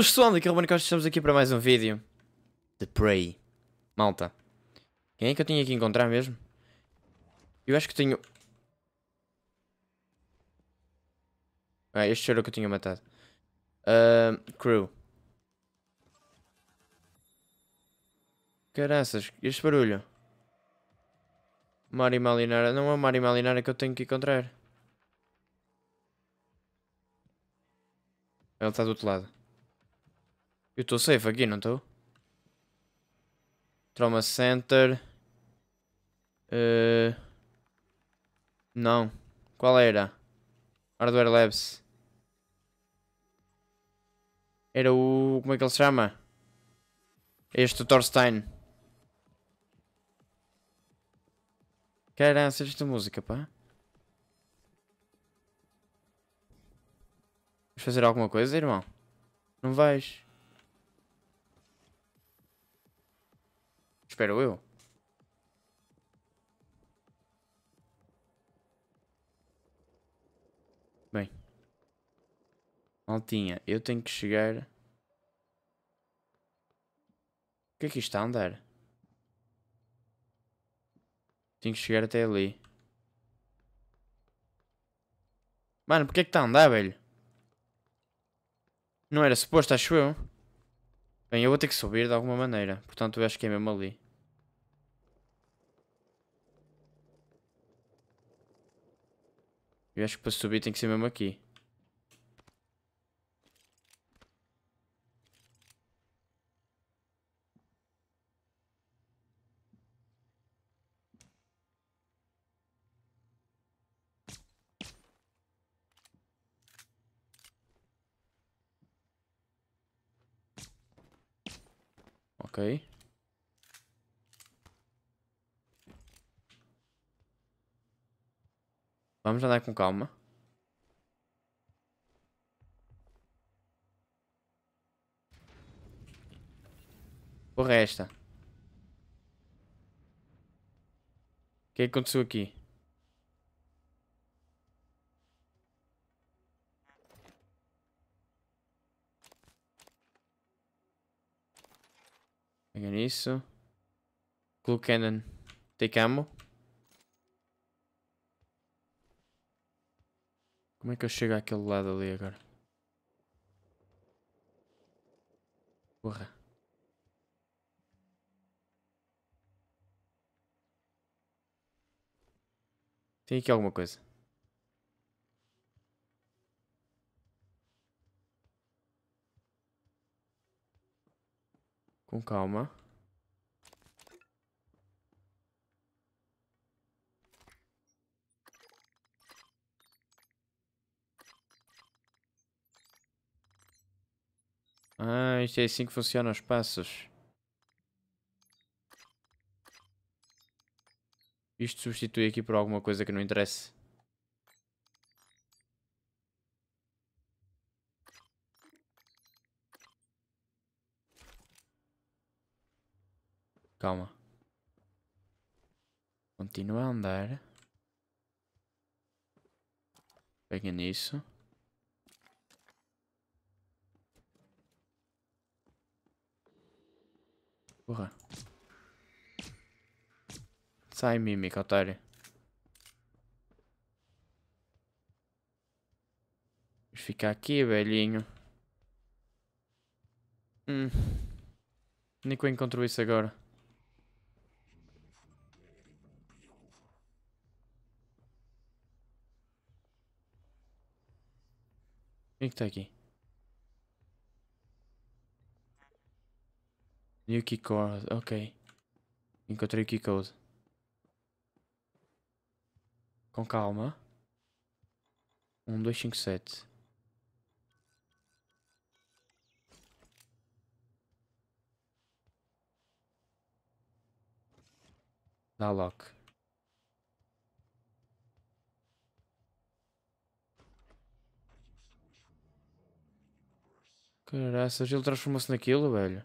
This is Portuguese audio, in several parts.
Boas pessoal, daqui é o Ruben Costa, estamos aqui para mais um vídeo de Prey. Malta, quem é que eu tinha que encontrar mesmo? Eu acho que tenho... Ah, este era o que eu tinha matado. Uh, crew. Caraças, este barulho. Mari Malinara, não é Mari Malinara que eu tenho que encontrar. Ele está do outro lado. Eu estou safe aqui, não estou? Trauma Center. Uh... Não. Qual era? Hardware Labs. Era o... Como é que ele se chama? Este, o Thorstein. Caraca, esta música, pá. Vais fazer alguma coisa, irmão? Não vais? espero eu. Bem. Maltinha, eu tenho que chegar... O que é que isto está a andar? Tenho que chegar até ali. Mano, porque é que está a andar, velho? Não era suposto, acho eu. Bem, eu vou ter que subir de alguma maneira. Portanto, eu acho que é mesmo ali. Eu acho que para subir tem que ser mesmo aqui. Ok. Vamos andar com calma. O resto. O é que, aconteceu aqui? Pega nisso. Glue Cannon. Take ammo. Como é que eu chego àquele lado ali agora? Porra. Tem aqui alguma coisa. Com calma. Ah, isto é assim que funcionam os passos. Isto substitui aqui por alguma coisa que não interessa. Calma. Continua a andar. Pega nisso. Porra. Sai, mímica, otário. Vamos ficar aqui, velhinho. Hum. Nem que eu encontro isso agora. O que é está aqui? New Code, ah, ok. Encontrei o Code. Com calma. 1, 2, 5, 7. Dá lock. Caraca, ele transformou-se naquilo, velho.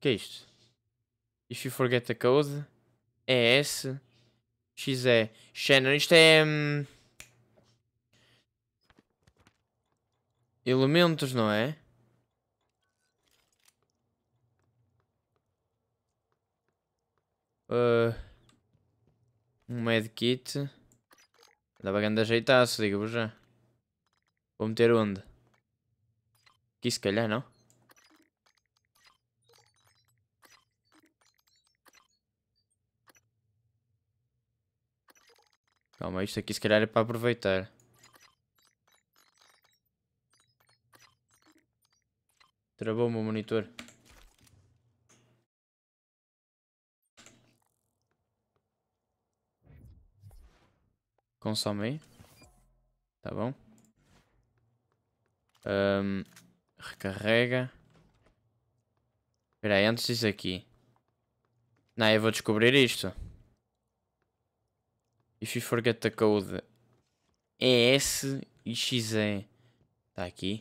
que é isto? If you forget the code, ES, é XE, é Shannon, isto é... Hum, elementos, não é? Uh, um medkit. dá para grande ajeitaço, digo-vos já. Vou meter onde? Aqui se calhar, não? Calma, isto aqui se calhar é para aproveitar. Travou o meu monitor. Consome Tá bom. Um, recarrega. Espera aí, antes disso aqui. Não, eu vou descobrir isto. If you forget the code ES é e XE. Está é, aqui.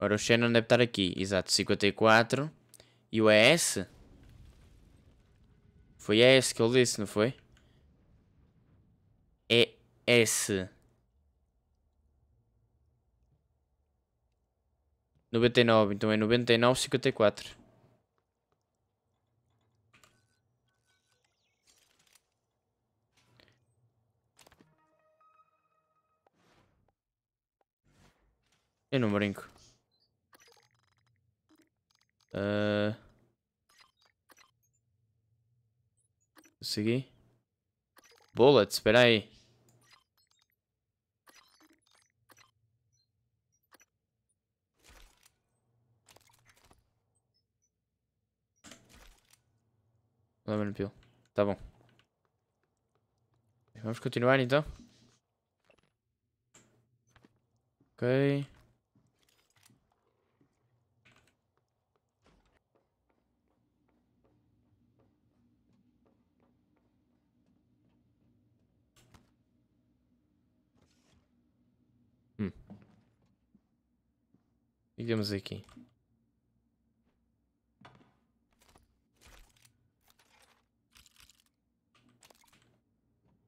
Ora, o Shannon deve estar aqui. Exato, 54. E o ES? Foi ES que eu disse, não foi? ES. É 99, então é 99, 54. Eu não brinco. Uh... Ah. Consegui. Bullets, espera aí. Lemon Peel. Tá bom. Vamos continuar então. Ok. Digamos aqui.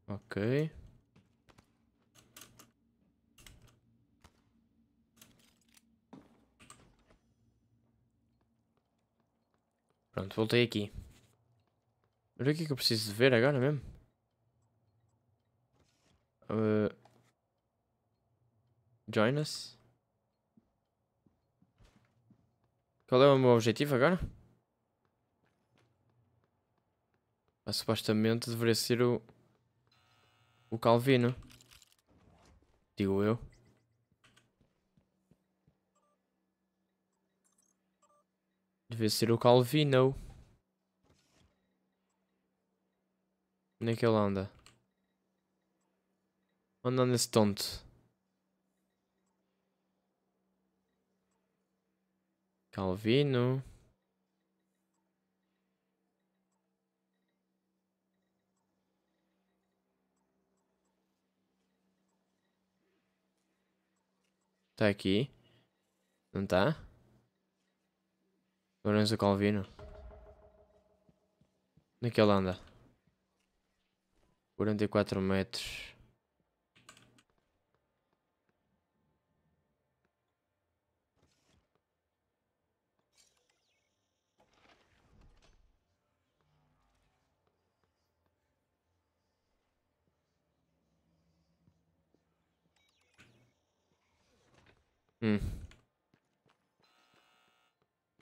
Ok. Pronto, voltei aqui. Mas o que é que eu preciso de ver agora mesmo? Uh, join us? Qual é o meu objetivo agora? Ah, supostamente deveria ser o... O Calvino. Digo eu. Deveria ser o Calvino. Onde é que ele anda? Anda nesse tonto. Calvino. Tá, tá aqui. Não tá? Lourenço Calvino. Onde é que ele anda? 44 metros. Hum.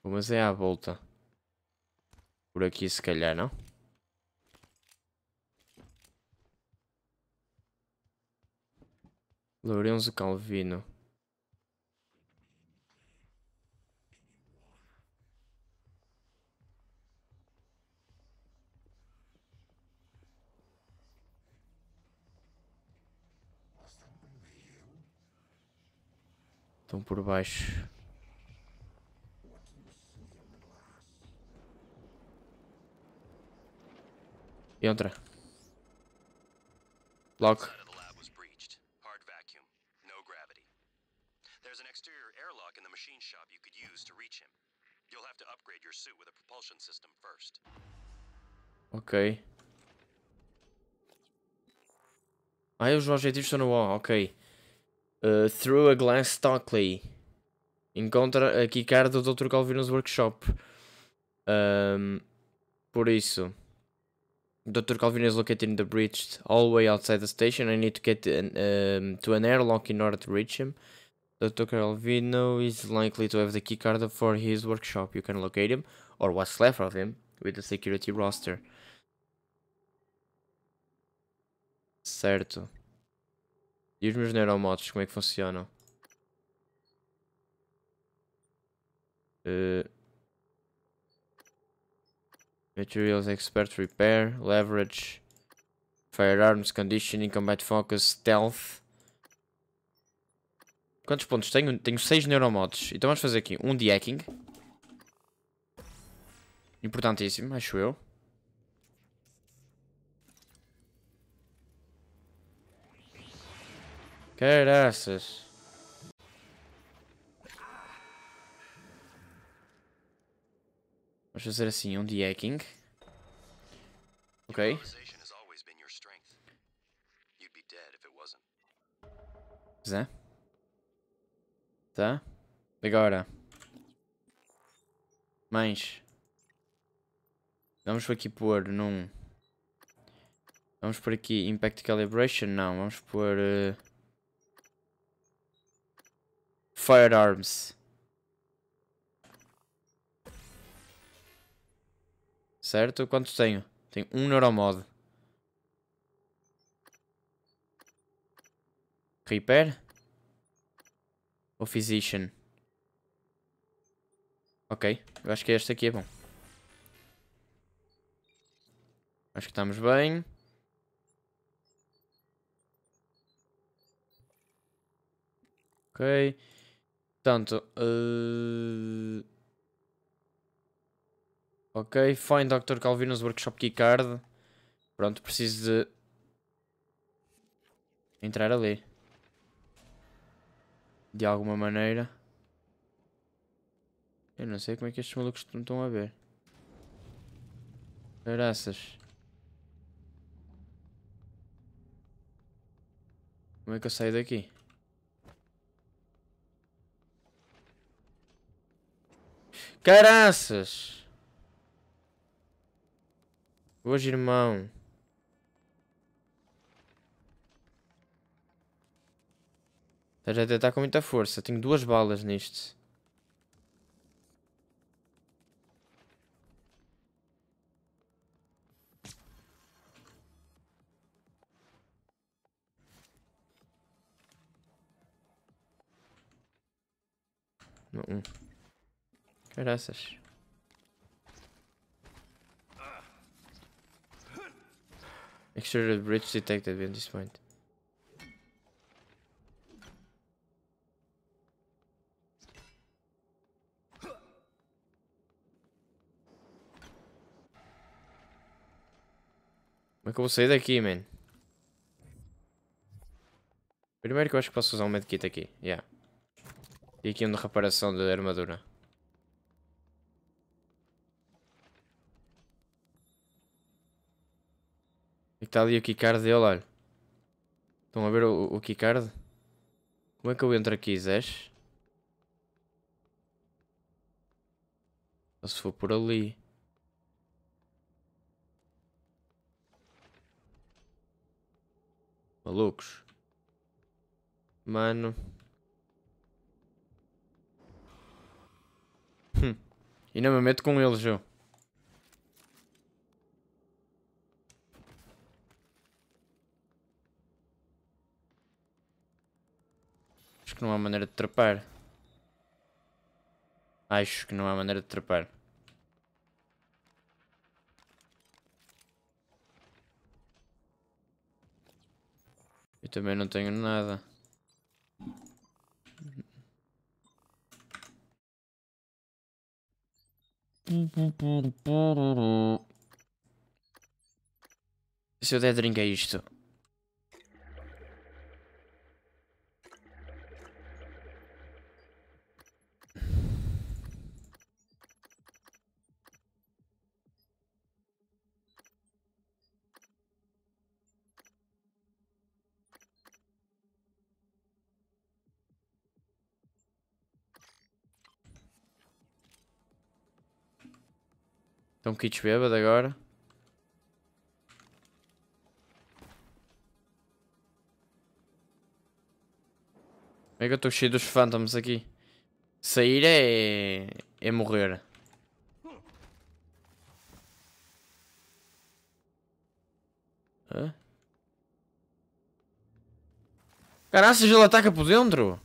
Mas é à volta. Por aqui se calhar, não? Lorenzo Calvino. Estão por baixo. Entra. Lock. There's an exterior airlock in the machine shop you could use to reach him. You'll have to upgrade your propulsion system first. Ok. Ah, os objetivos estão no O, ok. Uh, through a glass Stockley. Encontra a uh, keycard do Dr. Calvinus Workshop. Um, por isso. Dr. Calvin is located in the bridged hallway outside the station. I need to get an, uh, um, to an airlock in order to reach him. Dr. Calvino is likely to have the keycard for his workshop. You can locate him, or what's left of him, with the security roster. Certo. E os meus neuromotos, como é que funcionam? Uh, materials Expert Repair, Leverage, Firearms, Conditioning, Combat Focus, Stealth. Quantos pontos tenho? Tenho 6 neuromods. Então vamos fazer aqui um de hacking. Importantíssimo, acho eu. Caraças. Vamos fazer assim, um de-hacking. Ok. Pois é. Tá. Agora. Mães. Vamos por aqui pôr num... Vamos por aqui Impact Calibration? Não, vamos pôr... Uh firearms. Certo? Quantos tenho? Tenho um neuromod. Repair? O Physician? Ok, eu acho que este aqui é bom. Acho que estamos bem. Ok. Portanto, uh... ok, find Dr. Calvino's workshop keycard. Pronto, preciso de entrar ali de alguma maneira. Eu não sei como é que estes malucos estão a ver. Graças. Como é que eu saio daqui? Caraças! Hoje, irmão. Estás a tentar com muita força. Tenho duas balas nisto. Não. Caraças. Make sure the bridge detected at this point. Como é que eu vou sair daqui, man? Primeiro que eu acho que posso usar um medkit aqui. Yeah. E aqui um de reparação de armadura. E está ali o keycard dele, olha. Estão a ver o, o keycard? Como é que eu entro aqui, Zés? Ou se for por ali. Malucos. Mano. Hum. E não me meto com eles, eu. Acho que não há maneira de trapar. Acho que não há maneira de trapar. Eu também não tenho nada. Se eu der drink a é isto. Então um kits bêbado agora. Como é que eu estou cheio dos phantoms aqui? Sair é... é morrer. Caraças, ele ataca por dentro!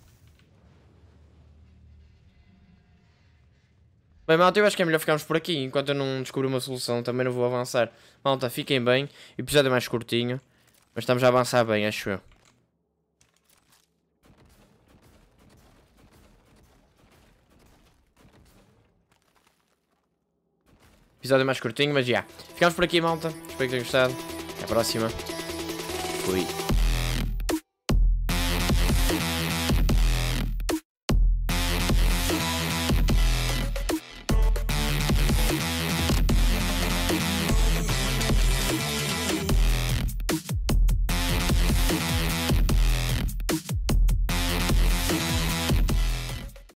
Bem, malta, eu acho que é melhor ficarmos por aqui. Enquanto eu não descubro uma solução, também não vou avançar. Malta, fiquem bem. O episódio é mais curtinho. Mas estamos a avançar bem, acho eu. Episódio mais curtinho, mas já. Ficamos por aqui, malta. Espero que tenham gostado. Até a próxima. Fui.